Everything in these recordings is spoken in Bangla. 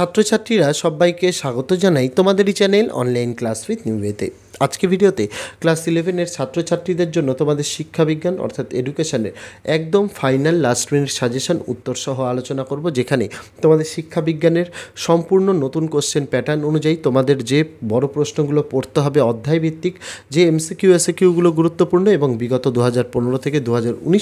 ছাত্রছাত্রীরা সবাইকে স্বাগত জানাই তোমাদেরই চ্যানেল অনলাইন ক্লাস উইথ নিউওয়েতে আজকে ভিডিওতে ক্লাস ইলেভেনের ছাত্রছাত্রীদের জন্য তোমাদের শিক্ষাবিজ্ঞান অর্থাৎ এডুকেশানের একদম ফাইনাল লাস্ট মিনিট সাজেশন উত্তরসহ আলোচনা করব যেখানে তোমাদের শিক্ষাবিজ্ঞানের সম্পূর্ণ নতুন কোশ্চেন প্যাটার্ন অনুযায়ী তোমাদের যে বড় প্রশ্নগুলো পড়তে হবে অধ্যায়ভিত্তিক যে এমসিকিউ এসএকিউগুলো গুরুত্বপূর্ণ এবং বিগত দু থেকে দু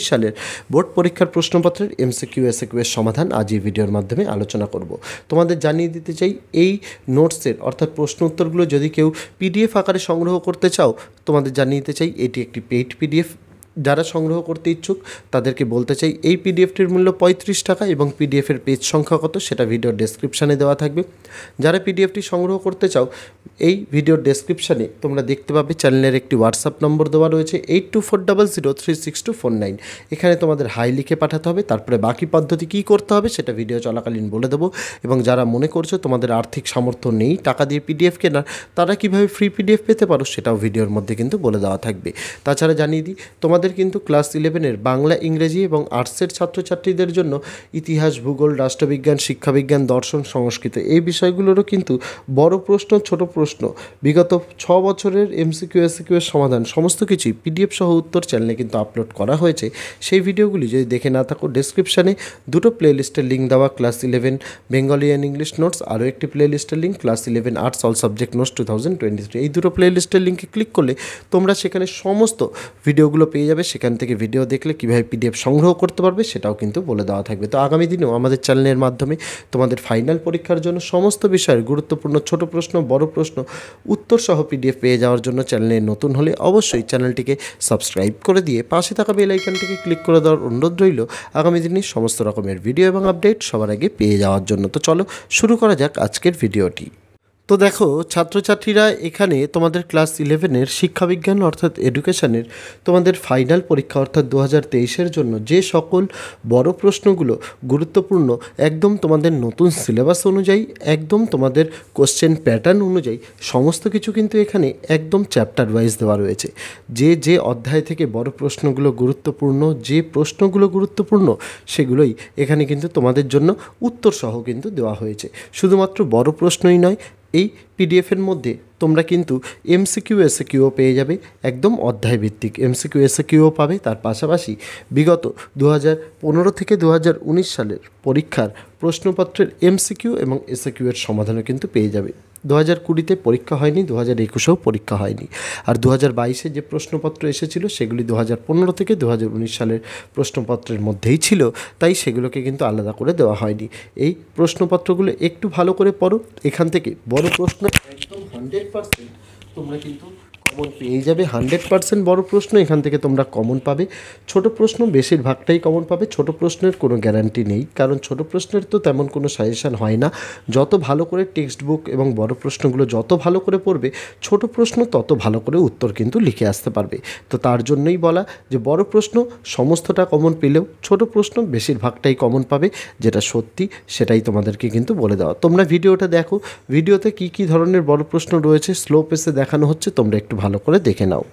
সালের বোর্ড পরীক্ষার প্রশ্নপত্রের এমসিকিউ এসএকিউ এর সমাধান আজ এই ভিডিওর মাধ্যমে আলোচনা করব তোমাদের জানিয়ে দিতে চাই এই নোটসের অর্থাৎ প্রশ্ন উত্তরগুলো যদি কেউ পিডিএফ আকারে সংগ্রহ সংগ্রহ করতে চাও তোমাদের জানিয়ে দিতে চাই এটি একটি পেইড পিডিএফ যারা সংগ্রহ করতে ইচ্ছুক তাদেরকে বলতে চাই এই পিডিএফটির মূল্য পঁয়ত্রিশ টাকা এবং পিডিএফের পেজ সংখ্যা কত সেটা ভিডিওর ডেসক্রিপশানে দেওয়া থাকবে যারা পিডিএফটি সংগ্রহ করতে চাও এই ভিডিওর ডেসক্রিপশানে তোমরা দেখতে পাবে চ্যানেলের একটি হোয়াটসঅ্যাপ নম্বর দেওয়া রয়েছে eight two four double zero three six two four nine এখানে তোমাদের হাই লিখে পাঠাতে হবে তারপরে বাকি পদ্ধতি কী করতে হবে সেটা ভিডিও চলাকালীন বলে দেবো এবং যারা মনে করছো তোমাদের আর্থিক সামর্থ্য নেই টাকা দিয়ে পিডিএফ কেনার তারা কীভাবে ফ্রি পিডিএফ পেতে পারো সেটাও ভিডিওর মধ্যে কিন্তু বলে দেওয়া থাকবে তাছাড়া জানিয়ে দিই তোমাদের আমাদের কিন্তু ক্লাস ইলেভেনের বাংলা ইংরেজি এবং আর্টসের ছাত্রছাত্রীদের জন্য ইতিহাস ভূগোল রাষ্ট্রবিজ্ঞান শিক্ষাবিজ্ঞান দর্শন সংস্কৃত এই বিষয়গুলোরও কিন্তু বড় প্রশ্ন ছোট প্রশ্ন বিগত ছ বছরের এমসিকিউ এসিকিউ এর সমাধান সমস্ত কিছুই পিডিএফ সহ উত্তর চ্যানেলে কিন্তু আপলোড করা হয়েছে সেই ভিডিওগুলি যদি দেখে না থাকো ডিসক্রিপশানে দুটো প্লেলিস্টের লিঙ্ক দেওয়া class eleven Bengali and English notes আরও একটি প্লেলিস্টের link class eleven arts all subject notes two thousand twenty three এই দুটো প্লেলিস্টের লিঙ্কে ক্লিক করলে তোমরা সেখানে সমস্ত ভিডিওগুলো পেয়ে যাবে যাবে সেখান থেকে ভিডিও দেখলে কীভাবে পিডিএফ সংগ্রহ করতে পারবে সেটাও কিন্তু বলে দেওয়া থাকবে তো আগামী দিনেও আমাদের চ্যানেলের মাধ্যমে তোমাদের ফাইনাল পরীক্ষার জন্য সমস্ত বিষয়ের গুরুত্বপূর্ণ ছোট প্রশ্ন বড় প্রশ্ন উত্তর সহ পিডিএফ পেয়ে যাওয়ার জন্য চ্যানেলে নতুন হলে অবশ্যই চ্যানেলটিকে সাবস্ক্রাইব করে দিয়ে পাশে থাকা বেলাইকানটিকে ক্লিক করে দেওয়ার অনুরোধ রইল আগামী দিনে সমস্ত রকমের ভিডিও এবং আপডেট সবার আগে পেয়ে যাওয়ার জন্য তো চলো শুরু করা যাক আজকের ভিডিওটি তো দেখো ছাত্রছাত্রীরা এখানে তোমাদের ক্লাস ইলেভেনের শিক্ষাবিজ্ঞান অর্থাৎ এডুকেশানের তোমাদের ফাইনাল পরীক্ষা অর্থাৎ দু হাজার তেইশের জন্য যে সকল বড় প্রশ্নগুলো গুরুত্বপূর্ণ একদম তোমাদের নতুন সিলেবাস অনুযায়ী একদম তোমাদের কোশ্চেন প্যাটার্ন অনুযায়ী সমস্ত কিছু কিন্তু এখানে একদম চ্যাপ্টার ওয়াইজ দেওয়া রয়েছে যে যে অধ্যায় থেকে বড় প্রশ্নগুলো গুরুত্বপূর্ণ যে প্রশ্নগুলো গুরুত্বপূর্ণ সেগুলোই এখানে কিন্তু তোমাদের জন্য উত্তরসহ কিন্তু দেওয়া হয়েছে শুধুমাত্র বড় প্রশ্নই নয় এই পিডিএফের মধ্যে তোমরা কিন্তু এমসিকিউ এসকিউও পেয়ে যাবে একদম অধ্যায়ভিত্তিক এমসিকিউ এসকিউও পাবে তার পাশাপাশি বিগত দু পনেরো থেকে দু সালের পরীক্ষার প্রশ্নপত্রের এমসিকিউ এবং এসকিউ এর সমাধানও কিন্তু পেয়ে যাবে দু হাজার কুড়িতে পরীক্ষা হয়নি দু হাজার একুশেও পরীক্ষা হয়নি আর দু হাজার বাইশে যে প্রশ্নপত্র এসেছিল সেগুলি দু হাজার পনেরো থেকে দু হাজার উনিশ সালের প্রশ্নপত্রের মধ্যেই ছিল তাই সেগুলোকে কিন্তু আলাদা করে দেওয়া হয়নি এই প্রশ্নপত্রগুলো একটু ভালো করে পড়ো এখান থেকে বড় প্রশ্ন একদম হান্ড্রেড পার্সেন্ট তোমরা কিন্তু কমন পেয়ে যাবে হান্ড্রেড পার্সেন্ট বড় প্রশ্ন এখান থেকে তোমরা কমন পাবে ছোট প্রশ্ন বেশিরভাগটাই কমন পাবে ছোট প্রশ্নের কোনো গ্যারান্টি নেই কারণ ছোট প্রশ্নের তো তেমন কোনো সাজেশান হয় না যত ভালো করে টেক্সট বুক এবং বড় প্রশ্নগুলো যত ভালো করে পড়বে ছোট প্রশ্ন তত ভালো করে উত্তর কিন্তু লিখে আসতে পারবে তো তার জন্যই বলা যে বড় প্রশ্ন সমস্তটা কমন পেলেও ছোট প্রশ্ন বেশিরভাগটাই কমন পাবে যেটা সত্যি সেটাই তোমাদেরকে কিন্তু বলে দেওয়া তোমরা ভিডিওটা দেখো ভিডিওতে কি কি ধরনের বড় প্রশ্ন রয়েছে স্লো পেসে দেখানো হচ্ছে তোমরা একটু ভালো করে দেখে নাও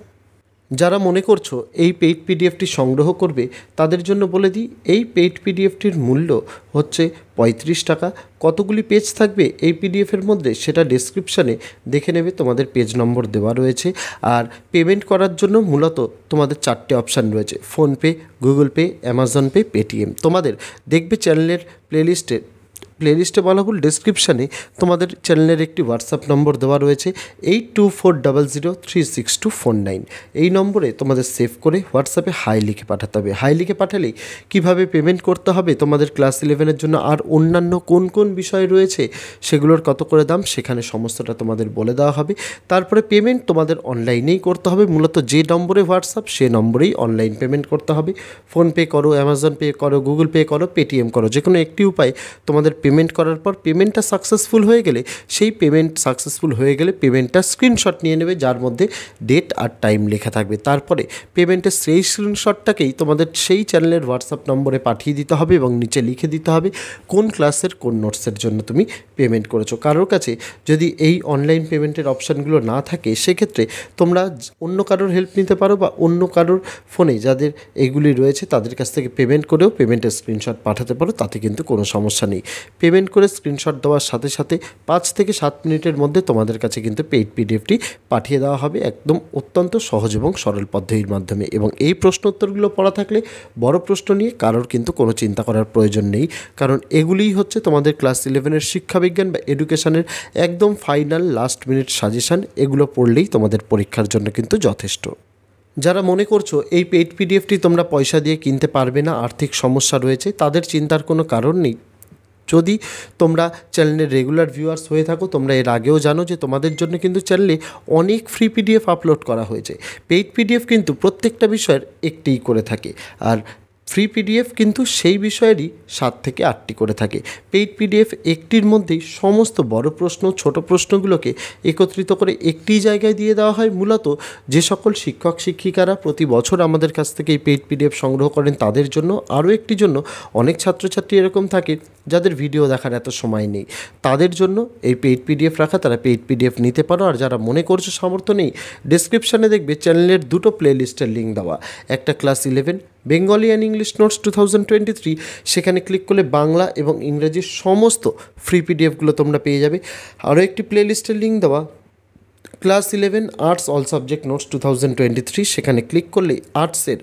যারা মনে করছো এই পেইড পিডিএফটি সংগ্রহ করবে তাদের জন্য বলে দিই এই পেইড পিডিএফটির মূল্য হচ্ছে পঁয়ত্রিশ টাকা কতগুলি পেজ থাকবে এই পিডিএফের মধ্যে সেটা ডেসক্রিপশানে দেখে নেবে তোমাদের পেজ নম্বর দেওয়া রয়েছে আর পেমেন্ট করার জন্য মূলত তোমাদের চারটে অপশান রয়েছে PhonePe Google Pay Amazon Pay Paytm তোমাদের দেখবে চ্যানেলের প্লেলিস্টের প্লেলিস্টে বলা হল ডিসক্রিপশানে তোমাদের চ্যানেলের একটি হোয়াটসঅ্যাপ নম্বর দেওয়া রয়েছে eight two four double zero three six two four nine এই নম্বরে তোমাদের সেভ করে হোয়াটসঅ্যাপে হাই লিখে পাঠাতে হবে হাই লিখে পাঠালেই কীভাবে পেমেন্ট করতে হবে তোমাদের ক্লাস ইলেভেনের জন্য আর অন্যান্য কোন কোন বিষয় রয়েছে সেগুলোর কত করে দাম সেখানে সমস্তটা তোমাদের বলে দেওয়া হবে তারপরে পেমেন্ট তোমাদের অনলাইনেই করতে হবে মূলত যে নম্বরে হোয়াটসঅ্যাপ সে নম্বরেই অনলাইন পেমেন্ট করতে হবে ফোনপে করো অ্যামাজন পে করো গুগল পে করো পেটিএম করো যে কোনো একটি উপায় তোমাদের পেমেন্ট পেমেন্ট করার পর পেমেন্টটা সাকসেসফুল হয়ে গেলে সেই পেমেন্ট সাকসেসফুল হয়ে গেলে পেমেন্টটা স্ক্রিনশট নিয়ে নেবে যার মধ্যে ডেট আর টাইম লেখা থাকবে তারপরে পেমেন্টের সেই স্ক্রিনশটটাকেই তোমাদের সেই চ্যানেলের হোয়াটসঅ্যাপ নম্বরে পাঠিয়ে দিতে হবে এবং নিচে লিখে দিতে হবে কোন ক্লাসের কোন নোটসের জন্য তুমি পেমেন্ট করেছো কারোর কাছে যদি এই অনলাইন পেমেন্টের অপশানগুলো না থাকে সেক্ষেত্রে তোমরা অন্য কারোর হেল্প নিতে পারো বা অন্য কারোর ফোনে যাদের এগুলি রয়েছে তাদের কাছ থেকে পেমেন্ট করেও পেমেন্টের স্ক্রিনশট পাঠাতে পারো তাতে কিন্তু কোনো সমস্যা নেই পেমেন্ট করে স্ক্রিনশট দেওয়ার সাথে সাথে পাঁচ থেকে সাত মিনিটের মধ্যে তোমাদের কাছে কিন্তু পেইড পিডিএফটি পাঠিয়ে দেওয়া হবে একদম অত্যন্ত সহজ এবং সরল পদ্ধতির মাধ্যমে এবং এই প্রশ্ন উত্তরগুলো পড়া থাকলে বড় প্রশ্ন নিয়ে কারোর কিন্তু কোনো চিন্তা করার প্রয়োজন নেই কারণ এগুলিই হচ্ছে তোমাদের ক্লাস ইলেভেনের শিক্ষাবিজ্ঞান বা এডুকেশনের একদম ফাইনাল লাস্ট মিনিট সাজেশান এগুলো পড়লেই তোমাদের পরীক্ষার জন্য কিন্তু যথেষ্ট যারা মনে করছো এই পেইড পিডিএফটি তোমরা পয়সা দিয়ে কিনতে পারবে না আর্থিক সমস্যা রয়েছে তাদের চিন্তার কোনো কারণ নেই যদি তোমরা চ্যানেলের রেগুলার ভিউয়ার্স হয়ে থাকো তোমরা এর আগেও জানো যে তোমাদের জন্য কিন্তু চ্যানেলে অনেক ফ্রি পিডিএফ আপলোড করা হয়েছে পেইড পিডিএফ কিন্তু প্রত্যেকটা বিষয়ের একটিই করে থাকে আর ফ্রি পিডিএফ কিন্তু সেই বিষয়েরই সাত থেকে আটটি করে থাকে পেইড পিডিএফ একটির মধ্যেই সমস্ত বড় প্রশ্ন ছোট প্রশ্নগুলোকে একত্রিত করে একটি জায়গায় দিয়ে দেওয়া হয় মূলত যে সকল শিক্ষক শিক্ষিকারা প্রতি বছর আমাদের কাছ থেকে এই পেইড পিডিএফ সংগ্রহ করেন তাদের জন্য আরও একটি জন্য অনেক ছাত্রছাত্রী এরকম থাকে যাদের ভিডিও দেখার এত সময় নেই তাদের জন্য এই পেইড পিডিএফ রাখা তারা পেইড পিডিএফ নিতে পারো আর যারা মনে করছে সামর্থ্য নেই ডিসক্রিপশানে দেখবে চ্যানেলের দুটো প্লেলিস্টের লিঙ্ক দেওয়া একটা class eleven Bengali and English notes two thousand twenty three সেখানে ক্লিক করলে বাংলা এবং ইংরাজির সমস্ত ফ্রি পিডিএফগুলো তোমরা পেয়ে যাবে আরও একটি প্লে লিস্টের লিঙ্ক দেওয়া class eleven arts all subject notes two thousand twenty three সেখানে ক্লিক করলে আর্টসের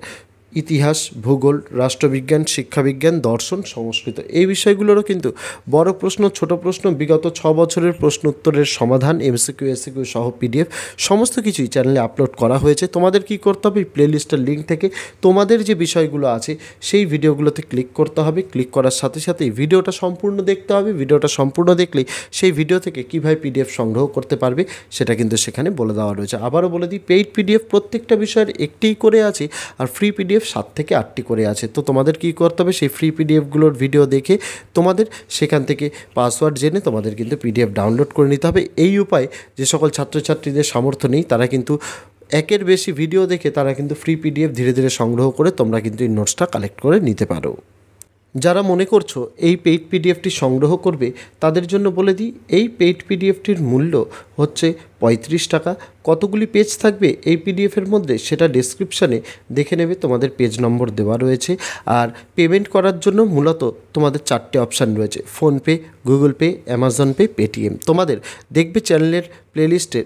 ইতিহাস ভূগোল রাষ্ট্রবিজ্ঞান শিক্ষাবিজ্ঞান দর্শন সংস্কৃত এই বিষয়গুলোরও কিন্তু বড় প্রশ্ন ছোট প্রশ্ন বিগত ছ বছরের প্রশ্ন উত্তরের সমাধান এমসিকিউ এসিকিউ সহ পিডিএফ সমস্ত কিছুই চ্যানেলে আপলোড করা হয়েছে তোমাদের কি করতে হবে প্লে লিস্টের লিঙ্ক থেকে তোমাদের যে বিষয়গুলো আছে সেই ভিডিওগুলোতে ক্লিক করতে হবে ক্লিক করার সাথে সাথে ভিডিওটা সম্পূর্ণ দেখতে হবে ভিডিওটা সম্পূর্ণ দেখলেই সেই ভিডিও থেকে কীভাবে পিডিএফ সংগ্রহ করতে পারবে সেটা কিন্তু সেখানে বলে দেওয়া রয়েছে আবারও বলে দিই পেইড পিডিএফ প্রত্যেকটা বিষয়ের একটিই করে আছে আর ফ্রি পিডিএফ পিডিএফ সাত থেকে আটটি করে আছে তো তোমাদের কি করতে হবে সেই ফ্রি পিডিএফগুলোর ভিডিও দেখে তোমাদের সেখান থেকে পাসওয়ার্ড জেনে তোমাদের কিন্তু পিডিএফ ডাউনলোড করে নিতে হবে এই উপায় যে সকল ছাত্রছাত্রীদের সামর্থ্য নেই তারা কিন্তু একের বেশি ভিডিও দেখে তারা কিন্তু ফ্রি পিডিএফ ধীরে ধীরে সংগ্রহ করে তোমরা কিন্তু এই নোটসটা কালেক্ট করে নিতে পারো যারা মনে করছো এই পেইড পিডিএফটি সংগ্রহ করবে তাদের জন্য বলে দিই এই পেইড পিডিএফটির মূল্য হচ্ছে পঁয়ত্রিশ টাকা কতগুলি পেজ থাকবে এই পিডিএফের মধ্যে সেটা ডেসক্রিপশানে দেখে নেবে তোমাদের পেজ নম্বর দেওয়া রয়েছে আর পেমেন্ট করার জন্য মূলত তোমাদের চারটে অপশান রয়েছে PhonePe Google Pay Amazon Pay Paytm তোমাদের দেখবে চ্যানেলের প্লেলিস্টে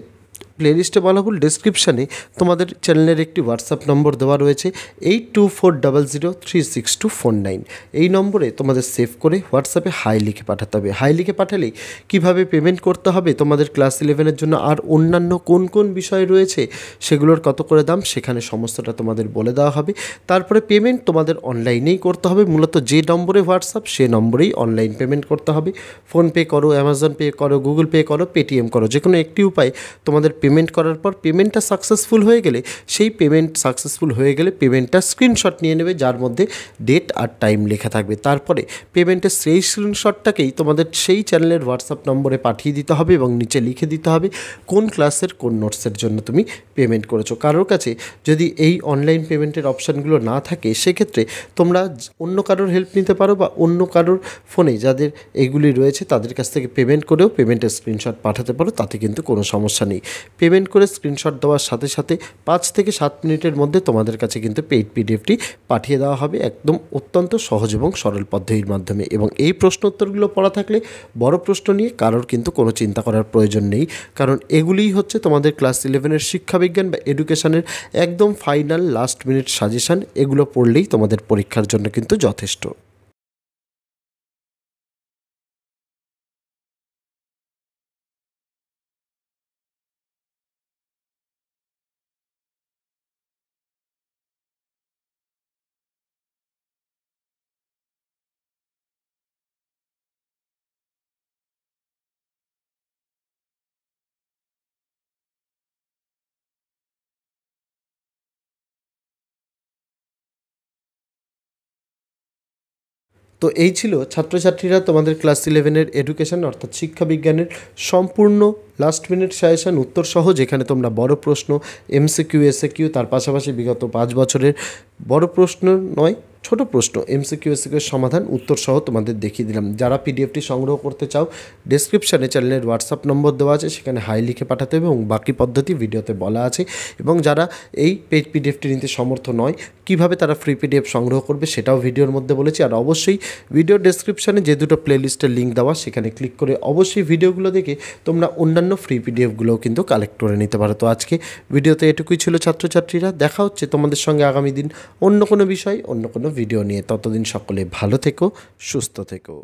প্লেলিস্টে হল ডিসক্রিপশানে তোমাদের চ্যানেলের একটি হোয়াটসঅ্যাপ নম্বর দেওয়া রয়েছে eight two four double zero three six two four nine এই নম্বরে তোমাদের সেভ করে হোয়াটসঅ্যাপে হাই লিখে পাঠাতে হবে হাই লিখে পাঠালে কীভাবে পেমেন্ট করতে হবে তোমাদের ক্লাস ইলেভেনের জন্য আর অন্যান্য কোন কোন বিষয় রয়েছে সেগুলোর কত করে দাম সেখানে সমস্তটা তোমাদের বলে দেওয়া হবে তারপরে পেমেন্ট তোমাদের অনলাইনেই করতে হবে মূলত যে নম্বরে হোয়াটসঅ্যাপ সে নম্বরেই অনলাইন পেমেন্ট করতে হবে ফোনপে করো অ্যামাজন পে করো গুগল পে করো পেটিএম করো যে কোনো একটি উপায় তোমাদের পেমেন্ট করার পর পেমেন্টটা সাকসেসফুল হয়ে গেলে সেই পেমেন্ট সাকসেসফুল হয়ে গেলে পেমেন্টটা স্ক্রিনশট নিয়ে নেবে যার মধ্যে ডেট আর টাইম লেখা থাকবে তারপরে পেমেন্টের সেই স্ক্রিনশটটাকেই তোমাদের সেই চ্যানেলের হোয়াটসঅ্যাপ নম্বরে পাঠিয়ে দিতে হবে এবং নিচে লিখে দিতে হবে কোন ক্লাসের কোন নোটসের জন্য তুমি পেমেন্ট করেছো কারোর কাছে যদি এই অনলাইন পেমেন্টের অপশানগুলো না থাকে সেক্ষেত্রে তোমরা অন্য কারোর হেল্প নিতে পারো বা অন্য কারোর ফোনে যাদের এগুলি রয়েছে তাদের কাছ থেকে পেমেন্ট করেও পেমেন্টের স্ক্রিনশট পাঠাতে পারো তাতে কিন্তু কোনো সমস্যা নেই পেমেন্ট করে স্ক্রিনশট দেওয়ার সাথে সাথে পাঁচ থেকে সাত মিনিটের মধ্যে তোমাদের কাছে কিন্তু পেইড পিডিএফটি পাঠিয়ে দেওয়া হবে একদম অত্যন্ত সহজ এবং সরল পদ্ধতির মাধ্যমে এবং এই প্রশ্ন উত্তরগুলো পড়া থাকলে বড় প্রশ্ন নিয়ে কারোর কিন্তু কোনো চিন্তা করার প্রয়োজন নেই কারণ এগুলিই হচ্ছে তোমাদের ক্লাস ইলেভেনের শিক্ষাবিজ্ঞান বা এডুকেশনের একদম ফাইনাল লাস্ট মিনিট সাজেশান এগুলো পড়লেই তোমাদের পরীক্ষার জন্য কিন্তু যথেষ্ট তো এই ছিল ছাত্রছাত্রীরা তোমাদের ক্লাস ইলেভেনের এডুকেশান অর্থাৎ শিক্ষা বিজ্ঞানের সম্পূর্ণ লাস্ট মিনিট সাজেশান উত্তর সহ যেখানে তোমরা বড় প্রশ্ন এমসিকিউ কিউ তার পাশাপাশি বিগত পাঁচ বছরের বড় প্রশ্ন নয় ছোট প্রশ্ন এমসিকিউ এসিকিউ সমাধান উত্তর সহ তোমাদের দেখিয়ে দিলাম যারা পিডিএফটি সংগ্রহ করতে চাও ডিসক্রিপশানে চ্যানেলের হোয়াটসঅ্যাপ নম্বর দেওয়া আছে সেখানে হাই লিখে পাঠাতে হবে এবং বাকি পদ্ধতি ভিডিওতে বলা আছে এবং যারা এই পেজ পিডিএফটি নিতে সমর্থ নয় কিভাবে তারা ফ্রি পিডিএফ সংগ্রহ করবে সেটাও ভিডিওর মধ্যে বলেছি আর অবশ্যই ভিডিও ডেসক্রিপশানে যে দুটো প্লেলিস্টের লিঙ্ক দেওয়া সেখানে ক্লিক করে অবশ্যই ভিডিওগুলো দেখে তোমরা অন্যান্য ফ্রি পিডিএফগুলোও কিন্তু কালেক্ট করে নিতে পারো তো আজকে ভিডিওতে এটুকুই ছিল ছাত্রছাত্রীরা দেখা হচ্ছে তোমাদের সঙ্গে আগামী দিন অন্য কোনো বিষয় অন্য কোনো ভিডিও নিয়ে ততদিন সকলে ভালো থেকো সুস্থ থেকো